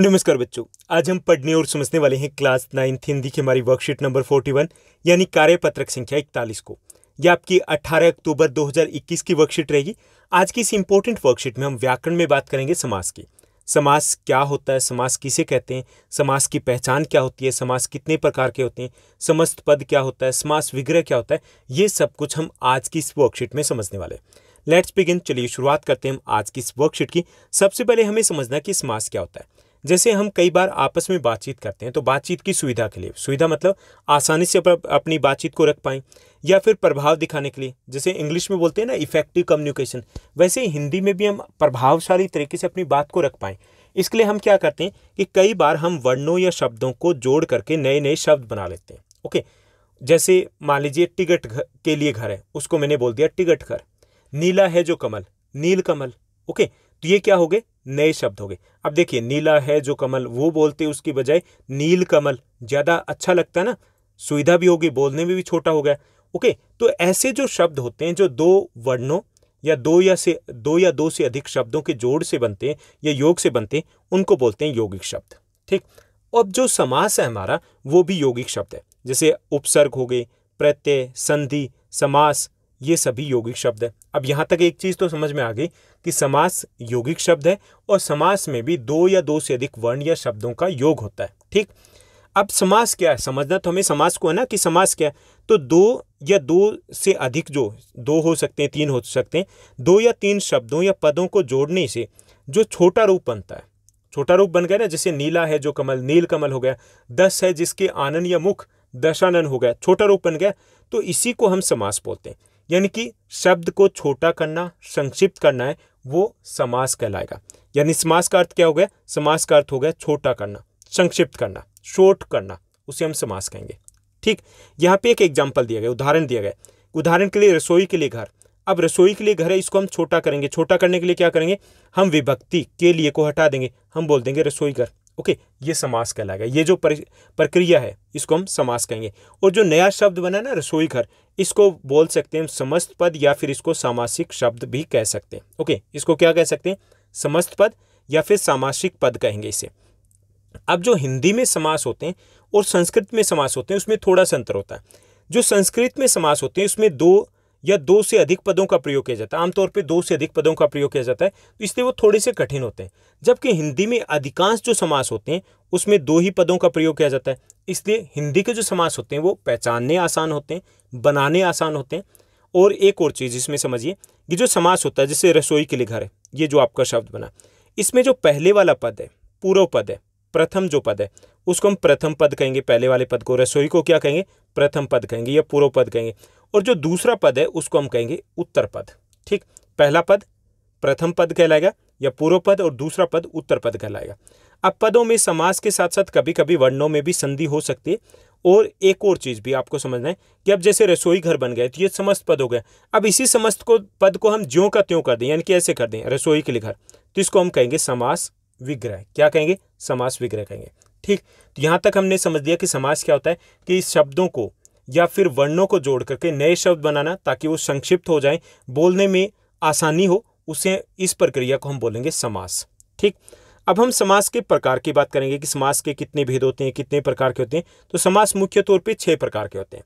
नमस्कार बच्चों आज हम पढ़ने और समझने वाले हैं क्लास नाइन्थ हिंदी की हमारी वर्कशीट नंबर फोर्टी वन यानी कार्यपत्रक संख्या इकतालीस को यह आपकी 18 अक्टूबर 2021 की वर्कशीट रहेगी आज की इस इंपॉर्टेंट वर्कशीट में हम व्याकरण में बात करेंगे समास की समास क्या होता है समास किसे कहते हैं समास की पहचान क्या होती है समास कितने प्रकार के होते हैं समस्त पद क्या होता है समास विग्रह क्या होता है ये सब कुछ हम आज की इस वर्कशीट में समझने वाले हैं लेट्स बिगिन चलिए शुरुआत करते हैं हम आज की इस वर्कशीट की सबसे पहले हमें समझना कि समास क्या होता है जैसे हम कई बार आपस में बातचीत करते हैं तो बातचीत की सुविधा के लिए सुविधा मतलब आसानी से अपनी बातचीत को रख पाएं या फिर प्रभाव दिखाने के लिए जैसे इंग्लिश में बोलते हैं ना इफेक्टिव कम्युनिकेशन वैसे हिंदी में भी हम प्रभावशाली तरीके से अपनी बात को रख पाएं इसके लिए हम क्या करते हैं कि कई बार हम वर्णों या शब्दों को जोड़ करके नए नए शब्द बना लेते हैं ओके जैसे मान लीजिए टिकट के लिए घर है उसको मैंने बोल दिया टिकट घर नीला है जो कमल नील कमल ओके तो ये क्या हो गए नए शब्द हो गए अब देखिए नीला है जो कमल वो बोलते उसकी बजाय नील कमल ज़्यादा अच्छा लगता है ना सुविधा भी होगी बोलने में भी छोटा हो गया ओके तो ऐसे जो शब्द होते हैं जो दो वर्णों या दो या से दो या दो से अधिक शब्दों के जोड़ से बनते हैं या योग से बनते हैं उनको बोलते हैं यौगिक शब्द ठीक अब जो समास है हमारा वो भी यौगिक शब्द है जैसे उपसर्ग हो गए प्रत्यय संधि समास ये सभी यौगिक शब्द है अब यहाँ तक एक चीज़ तो समझ में आ गई कि समास यौगिक शब्द है और समास में भी दो या दो से अधिक वर्ण या शब्दों का योग होता है ठीक अब समास क्या है समझना तो हमें समास को है ना कि समास क्या है तो दो या दो से अधिक जो दो हो सकते हैं तीन हो सकते हैं दो या तीन शब्दों या पदों को जोड़ने से जो छोटा रूप बनता है छोटा रूप बन गया ना जैसे नीला है जो कमल नील कमल हो गया दस है जिसके आनंद या मुख दशानन हो गया छोटा रूप बन गया तो इसी को हम समास बोलते हैं यानी कि शब्द को छोटा करना संक्षिप्त करना है वो समास कहलाएगा यानी समास का अर्थ क्या हो गया समास का अर्थ हो गया छोटा करना संक्षिप्त करना शॉर्ट करना उसे हम समास कहेंगे ठीक यहाँ पे एक एग्जाम्पल दिया गया उदाहरण दिया गया उदाहरण के लिए रसोई के लिए घर अब रसोई के लिए घर है इसको हम छोटा करेंगे छोटा करने के लिए क्या करेंगे हम विभक्ति के लिए को हटा देंगे हम बोल देंगे रसोई घर ओके ये समास कहलाएगा ये जो प्रक्रिया है इसको हम समास कहेंगे और जो नया शब्द बना ना रसोई घर इसको बोल सकते हैं समस्त पद या फिर इसको सामासिक शब्द भी कह सकते हैं ओके इसको क्या कह सकते हैं समस्त पद या फिर सामासिक पद कहेंगे इसे अब जो हिंदी में समास होते हैं और संस्कृत में समास होते हैं उसमें थोड़ा सा अंतर होता है जो संस्कृत में समास होते हैं उसमें दो या दो से अधिक पदों का प्रयोग किया जाता है आमतौर पर दो से अधिक पदों का प्रयोग किया जाता है तो इसलिए वो थोड़े से कठिन होते हैं जबकि हिंदी में अधिकांश जो समास होते हैं उसमें दो ही पदों का प्रयोग किया जाता है इसलिए हिंदी के जो समास होते हैं वो पहचानने आसान होते हैं बनाने आसान होते हैं और एक और चीज़ इसमें समझिए कि जो समास होता है जैसे रसोई के लिए घर है ये जो आपका शब्द बना इसमें जो पहले वाला पद है पूर्व पद है प्रथम जो पद है उसको हम प्रथम पद कहेंगे पहले वाले पद को रसोई को क्या कहेंगे प्रथम पद कहेंगे या पूर्व पद कहेंगे और जो दूसरा पद है उसको हम कहेंगे उत्तर पद ठीक पहला पद प्रथम पद कहलाएगा या पूर्व पद और दूसरा पद उत्तर पद कहलाएगा अब पदों में समास के साथ साथ कभी कभी वर्णों में भी संधि हो सकती है और एक और चीज़ भी आपको समझना है कि अब जैसे रसोई घर बन गए तो ये समस्त पद हो गया अब इसी समस्त को पद को हम ज्यों का त्यों कर दें यानी कि ऐसे कर दें रसोई के लिए घर तो इसको हम कहेंगे समास विग्रह क्या कहेंगे समास विग्रह कहेंगे ठीक तो यहाँ तक हमने समझ लिया कि समास क्या होता है कि इस शब्दों को या फिर वर्णों को जोड़ करके नए शब्द बनाना ताकि वो संक्षिप्त हो जाए बोलने में आसानी हो उसे इस प्रक्रिया को हम बोलेंगे समास ठीक अब हम समास के प्रकार की बात करेंगे कि समास के कितने भेद होते हैं कितने प्रकार के होते हैं तो समास मुख्य तौर पे छह प्रकार के होते हैं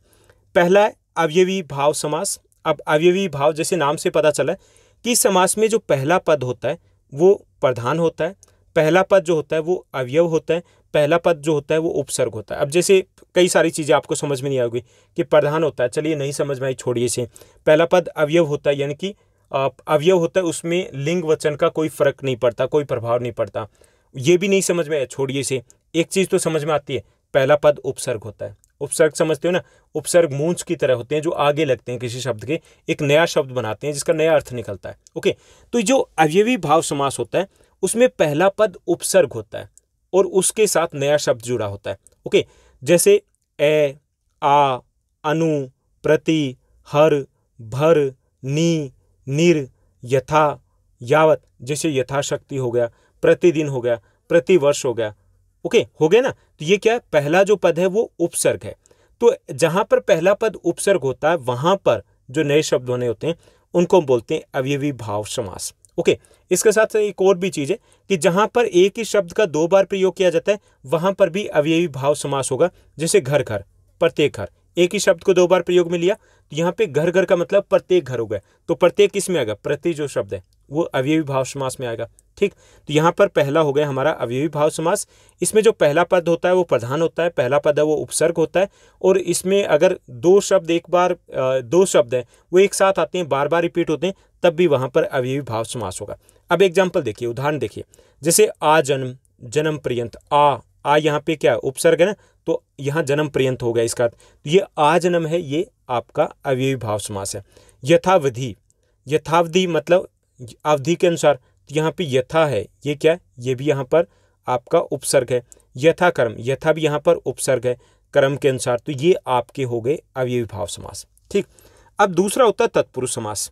पहला है अवयवी भाव समास अब अवयवी भाव जैसे नाम से पता चला कि समास में जो पहला पद होता है वो प्रधान होता है पहला पद जो होता है वो अवयव होता है पहला पद जो होता है वो उपसर्ग होता है अब जैसे कई सारी चीज़ें आपको समझ में नहीं आएगी कि प्रधान होता है चलिए नहीं समझ में आई छोड़िए से पहला पद अवयव होता है यानी कि अवयव होता है उसमें लिंग वचन का कोई फर्क नहीं पड़ता कोई प्रभाव नहीं पड़ता ये भी नहीं समझ में आया छोड़िए से एक चीज़ तो समझ में आती है पहला पद उपसर्ग होता है उपसर्ग समझते हो ना उपसर्ग मूंछ की तरह होते हैं जो आगे लगते हैं किसी शब्द के एक नया शब्द बनाते हैं जिसका नया अर्थ निकलता है ओके तो जो अवयवी भाव समास होता है उसमें पहला पद उपसर्ग होता है और उसके साथ नया शब्द जुड़ा होता है ओके जैसे ए आ अनु प्रति हर भर नी निर यथा यावत जैसे यथाशक्ति हो गया प्रतिदिन हो गया प्रतिवर्ष हो गया ओके हो गया ना तो ये क्या है पहला जो पद है वो उपसर्ग है तो जहां पर पहला पद उपसर्ग होता है वहां पर जो नए शब्द होने होते हैं उनको बोलते हैं अवयवी भाव समास ओके okay, इसके साथ एक और भी चीज़ है कि जहां पर एक ही शब्द का दो बार प्रयोग किया जाता है वहां पर भी अवयवी भाव समास होगा जैसे घर घर प्रत्येक घर एक ही शब्द को दो बार प्रयोग में लिया तो यहाँ पे घर घर का मतलब प्रत्येक घर हो गया तो प्रत्येक किस में आ गया प्रति जो शब्द है वो अवयवी भाव समास में आएगा ठीक तो यहाँ पर पहला हो गया हमारा अवयवी भाव समास इसमें जो पहला पद होता है वो प्रधान होता है पहला पद है वो उपसर्ग होता है और इसमें अगर दो शब्द एक बार दो शब्द हैं वो एक साथ आते हैं बार बार रिपीट होते हैं तब भी वहाँ पर अवयवी भाव समास होगा अब एग्जाम्पल देखिए उदाहरण देखिए जैसे आ जन्म जन्म पर्यंत आ आ यहाँ पे क्या उपसर्ग है ना तो यहाँ जन्म पर्यंत हो गया इसका तो ये आ जन्म है ये आपका अवयवी भाव समास है यथावधि यथावधि मतलब अवधि के अनुसार तो यहाँ पे यथा है ये क्या ये भी यहाँ पर आपका उपसर्ग है यथा कर्म यथा भी यहाँ पर उपसर्ग है कर्म के अनुसार तो ये आपके हो गए अवयवी भाव समास ठीक अब दूसरा होता है तत्पुरुष समास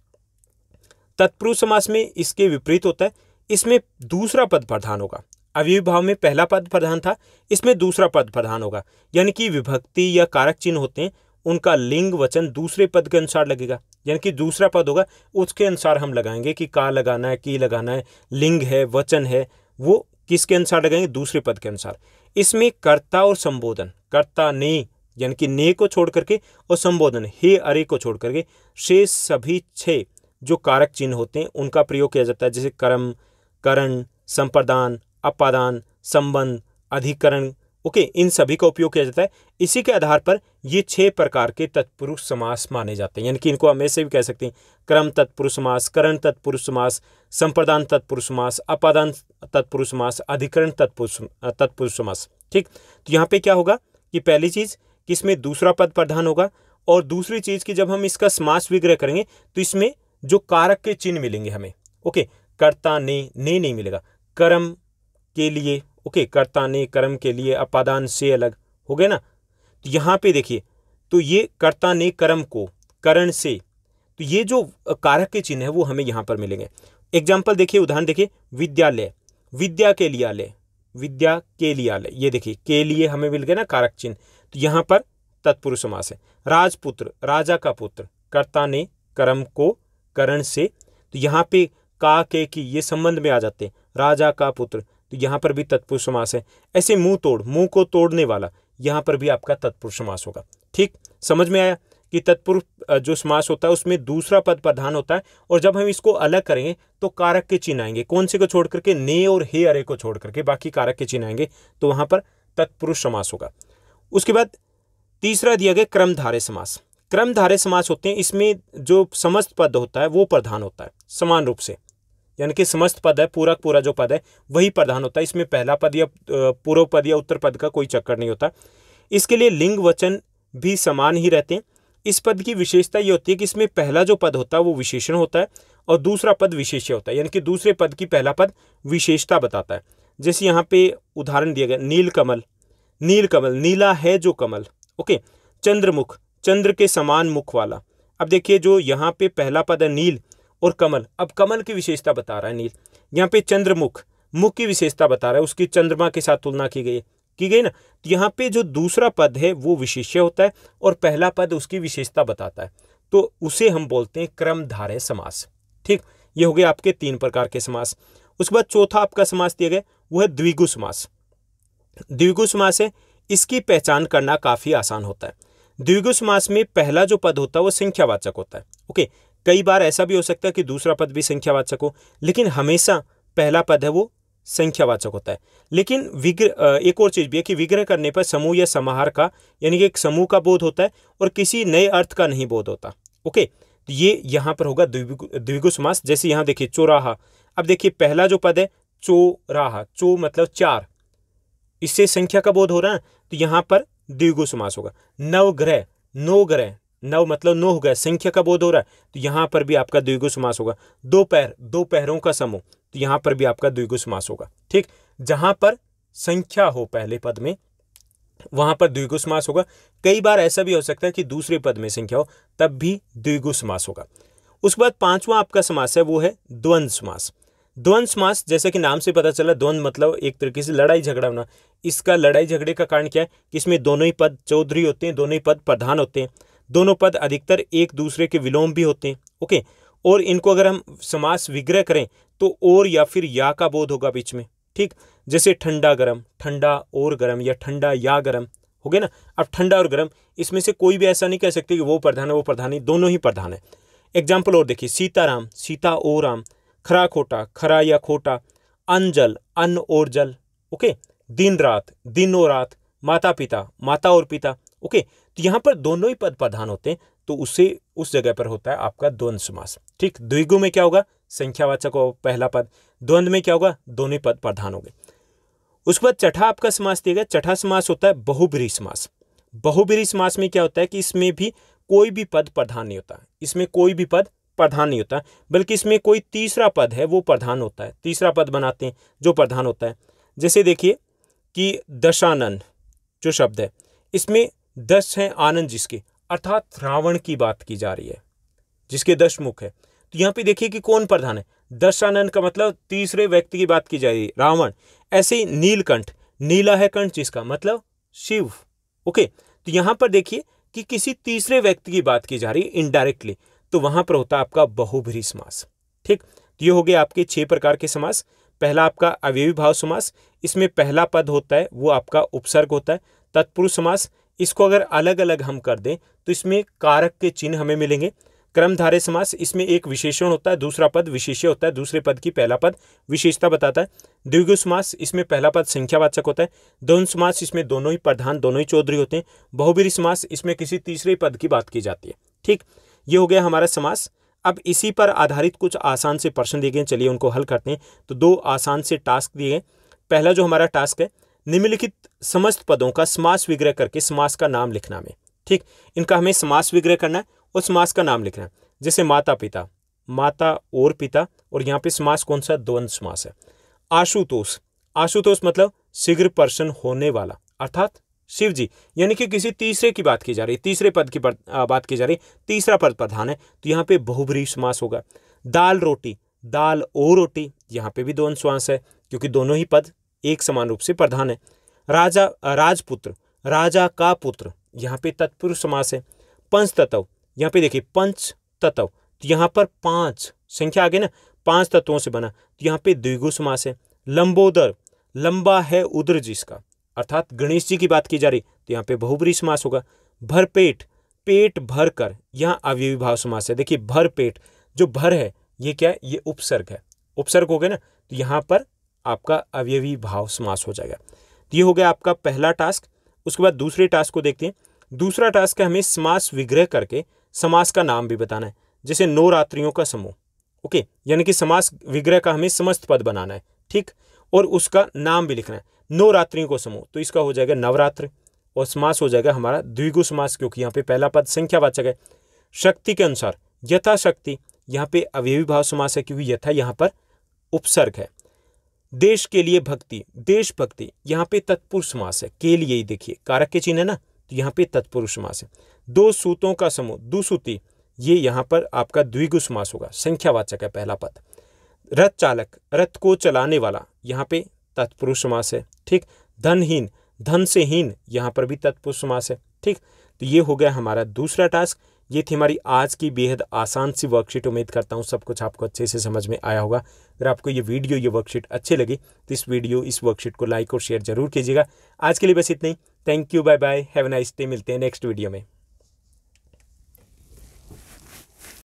तत्पुरुष समास में इसके विपरीत होता है इसमें दूसरा पद प्रधान होगा अवयवी भाव में पहला पद प्रधान था इसमें दूसरा पद प्रधान होगा यानी कि विभक्ति या कारक चिन्ह होते हैं उनका लिंग वचन दूसरे पद के अनुसार लगेगा यानी कि दूसरा पद होगा उसके अनुसार हम लगाएंगे कि का लगाना है की लगाना है लिंग है वचन है वो किसके अनुसार लगाएंगे दूसरे पद के अनुसार इसमें कर्ता और संबोधन कर्ता ने यानी कि ने को छोड़ करके और संबोधन हे अरे को छोड़ करके शेष सभी छः जो कारक चिन्ह होते हैं उनका प्रयोग किया जाता है जैसे कर्म करण संप्रदान अपादान संबंध अधिकरण ओके इन सभी का उपयोग किया जाता है इसी के आधार पर ये छह प्रकार के तत्पुरुष समास माने जाते हैं यानी कि इनको हम ऐसे भी कह सकते हैं क्रम तत्पुरुष समास करण तत्पुरुष समास संप्रदान तत्पुरुष समास अपादान तत्पुरुष समास अधिकरण तत्पुरुष तत्पुरुष समास ठीक तो यहाँ पे क्या होगा कि पहली चीज़ कि इसमें दूसरा पद प्रधान होगा और दूसरी चीज़ की जब हम इसका समास विग्रह करेंगे तो इसमें जो कारक के चिन्ह मिलेंगे हमें ओके कर्ता ने ने नहीं मिलेगा कर्म के लिए ओके कर्ता ने कर्म के लिए अपादान से अलग हो गए ना तो यहाँ पे देखिए तो ये कर्ता ने कर्म को करण से तो ये जो कारक के चिन्ह है वो हमें यहाँ पर मिलेंगे एग्जाम्पल देखिए उदाहरण देखिए विद्यालय विद्या के आलय विद्या के आलय ये देखिए के लिए हमें मिल गए ना कारक चिन्ह तो यहाँ पर तत्पुरुष समास है राजपुत्र राजा का पुत्र कर्ता ने कर्म को करण से तो यहाँ पे का के की ये संबंध में आ जाते हैं राजा का पुत्र तो यहाँ पर भी तत्पुरुष समास है ऐसे मुंह तोड़ मुंह को तोड़ने वाला यहाँ पर भी आपका तत्पुरुष समास होगा ठीक समझ में आया कि तत्पुरुष जो समास होता है उसमें दूसरा पद प्रधान होता है और जब हम इसको अलग करेंगे तो कारक के चिन्ह आएंगे कौन से को छोड़ करके ने और हे अरे को छोड़ करके बाकी कारक के चिन्ह आएंगे तो वहाँ पर तत्पुरुष समास होगा उसके बाद तीसरा दिया गया क्रमधारे समास क्रमधारे समास होते हैं इसमें जो समस्त पद होता है वो प्रधान होता है समान रूप से यानी कि समस्त पद है पूरा पूरा जो पद है वही प्रधान होता है इसमें पहला पद या पूर्व पद या उत्तर पद का कोई चक्कर नहीं होता इसके लिए लिंग वचन भी समान ही रहते हैं इस पद की विशेषता ये होती है कि इसमें पहला जो पद होता है वो विशेषण होता है और दूसरा पद विशेष्य होता है यानी कि दूसरे पद की पहला पद विशेषता बताता है जैसे यहाँ पे उदाहरण दिया गया नील कमल नील कमल नीला है जो कमल ओके चंद्रमुख चंद्र के समान मुख वाला अब देखिए जो यहाँ पे पहला पद है नील और कमल अब कमल की विशेषता बता रहा है नील यहाँ पे चंद्रमुख मुख की विशेषता बता रहा है उसकी चंद्रमा के साथ तुलना की गई है की गई ना तो यहाँ पे जो दूसरा पद है वो विशेष्य होता है और पहला पद उसकी विशेषता बताता है तो उसे हम बोलते हैं धारे समास ठीक ये हो गया आपके तीन प्रकार के समास उसके बाद चौथा आपका समास दिया गया वो है द्विगु समास द्विगु समास है इसकी पहचान करना काफ़ी आसान होता है द्विगु समास में पहला जो पद होता है वो संख्यावाचक होता है ओके कई बार ऐसा भी हो सकता है कि दूसरा पद भी संख्यावाचक हो लेकिन हमेशा पहला पद है वो संख्यावाचक होता है लेकिन विग्रह एक और चीज़ भी है कि विग्रह करने पर समूह या समाहार का यानी कि एक समूह का बोध होता है और किसी नए अर्थ का नहीं बोध होता ओके तो ये यहाँ पर होगा द्विगु समास जैसे यहाँ देखिए चौराहा अब देखिए पहला जो पद है चौराहा चो मतलब चार इससे संख्या का बोध हो रहा है तो यहाँ पर द्विगु समास होगा नवग्रह नौ ग्रह नव मतलब नो हो गया संख्या का बोध हो रहा है तो यहाँ पर भी आपका द्विगु समास होगा दो पैर दो पैरों का समूह तो यहाँ पर भी आपका द्विगु समास होगा ठीक जहाँ पर संख्या हो पहले पद में वहाँ पर द्विगु समास होगा कई बार ऐसा भी हो सकता है कि दूसरे पद में संख्या हो तब भी द्विगु समास होगा उसके बाद पांचवा आपका समास है वो है द्वंद समास द्वंद समास जैसे कि नाम से पता चला द्वंद मतलब एक तरीके से लड़ाई झगड़ा होना इसका लड़ाई झगड़े का कारण क्या है कि इसमें दोनों ही पद चौधरी होते हैं दोनों ही पद प्रधान होते हैं दोनों पद अधिकतर एक दूसरे के विलोम भी होते हैं ओके और इनको अगर हम समास विग्रह करें तो और या फिर या का बोध होगा बीच में ठीक जैसे ठंडा गर्म ठंडा और गर्म या ठंडा या गर्म हो गया ना अब ठंडा और गर्म इसमें से कोई भी ऐसा नहीं कह सकते कि वो प्रधान है वो प्रधान दोनों ही प्रधान है एग्जाम्पल और देखिए सीताराम सीता ओ राम खरा खोटा खरा या खोटा अन जल अन्न और जल ओके दिन रात दिन और रात माता पिता माता और पिता ओके तो यहाँ पर दोनों ही पद प्रधान होते हैं तो उसे उस जगह पर होता है आपका द्वंद समास ठीक द्विगु में क्या होगा संख्यावाचक हो पहला पद द्वंद में क्या होगा दोनों ही पद प्रधान हो गए उसके बाद चठा आपका समास दिया गया चठा समास होता है बहुब्री समास बहुब्री समास में क्या होता है कि इसमें भी कोई भी पद प्रधान नहीं होता इसमें कोई भी पद प्रधान नहीं होता बल्कि इसमें कोई तीसरा पद है वो प्रधान होता है तीसरा पद बनाते हैं जो प्रधान होता है जैसे देखिए कि दशानन जो शब्द है इसमें दस हैं आनंद जिसके अर्थात रावण की बात की जा रही है जिसके दस मुख है तो यहाँ पे देखिए कि कौन प्रधान है दस आनंद का मतलब तीसरे व्यक्ति की बात की जा रही है रावण ऐसे ही नीलकंठ नीला है कंठ जिसका मतलब शिव ओके तो यहाँ पर देखिए कि किसी तीसरे व्यक्ति की बात की जा रही है इनडायरेक्टली तो वहां पर होता है आपका बहुभरी समास ठीक तो ये हो गया आपके छह प्रकार के समास पहला आपका अवयवी भाव समास इसमें पहला पद होता है वो आपका उपसर्ग होता है तत्पुरुष समास इसको अगर अलग अलग हम कर दें तो इसमें कारक के चिन्ह हमें मिलेंगे क्रमधारे समास इसमें एक विशेषण होता है दूसरा पद विशेष्य होता है दूसरे पद की पहला पद विशेषता बताता है द्विगु समास इसमें पहला पद संख्यावाचक होता है द्वंद समास इसमें दोनों ही प्रधान दोनों ही चौधरी होते हैं बहुबीरी समास इसमें किसी तीसरे पद की बात की जाती है ठीक ये हो गया हमारा समास अब इसी पर आधारित कुछ आसान से प्रश्न दिए गए चलिए उनको हल करते हैं तो दो आसान से टास्क दिए गए पहला जो हमारा टास्क है निम्नलिखित समस्त पदों का समास विग्रह करके समास का नाम लिखना में ठीक इनका हमें समास विग्रह करना है और समास का नाम लिखना है जैसे माता पिता माता और पिता और यहाँ पे समास कौन सा द्वंद समास है आशुतोष आशुतोष मतलब शीघ्र पर्सन होने वाला अर्थात शिव जी यानी कि किसी तीसरे की बात की जा रही है तीसरे पद की बात की जा रही है तीसरा पद प्रधान है तो यहाँ पे बहुब्री समास होगा दाल रोटी दाल और रोटी यहाँ पे भी द्वंद श्वास है क्योंकि दोनों ही पद एक समान रूप से प्रधान है राजा राजपुत्र राजा का पुत्र यहाँ पे तत्पुरुष समास है पंच तत्व यहाँ पे देखिए पंच तत्व तो यहाँ पर पांच संख्या आगे ना पांच तत्वों से बना तो यहाँ पे द्विगु समास है लंबोदर लंबा है उदर जिसका अर्थात गणेश जी की बात की जा रही तो यहाँ पे बहुबरी समास होगा भरपेट पेट भर कर यहाँ अव्यविभाव समास है देखिए भर पेट जो भर है ये क्या है ये उपसर्ग है उपसर्ग हो गया ना तो यहाँ पर आपका अवयवी भाव समास हो जाएगा ये हो गया आपका पहला टास्क उसके बाद दूसरे टास्क को देखते हैं दूसरा टास्क है हमें समास विग्रह करके समास का नाम भी बताना है जैसे नौ रात्रियों का समूह ओके यानी कि समास विग्रह का हमें समस्त पद बनाना है ठीक और उसका नाम भी लिखना है नौ रात्रियों का समूह तो इसका हो जाएगा नवरात्र और समास हो जाएगा हमारा द्विगु समास क्योंकि यहाँ पे पहला पद संख्यावाचक है शक्ति के अनुसार यथाशक्ति यहाँ पे अवयवी भाव समास है क्योंकि यथा यहाँ पर उपसर्ग है देश के लिए भक्ति देशभक्ति यहाँ पे तत्पुरुष मास है के लिए ही देखिए कारक के चिन्ह है ना तो यहाँ पे तत्पुरुष मास है दो सूतों का समूह दुसूती ये यहाँ पर आपका द्विगु समास होगा संख्यावाचक है पहला पद रथ चालक रथ को चलाने वाला यहाँ पे तत्पुरुष समास है ठीक धनहीन धन से हीन यहाँ पर भी तत्पुरुष समास है ठीक तो ये हो गया हमारा दूसरा टास्क ये थी हमारी आज की बेहद आसान सी वर्कशीट उम्मीद करता हूँ सब कुछ आपको अच्छे से समझ में आया होगा अगर आपको ये वीडियो ये वर्कशीट अच्छे लगी तो इस वीडियो इस वर्कशीट को लाइक और शेयर जरूर कीजिएगा आज के लिए बस इतना ही thank you bye bye have nice day मिलते हैं नेक्स्ट वीडियो में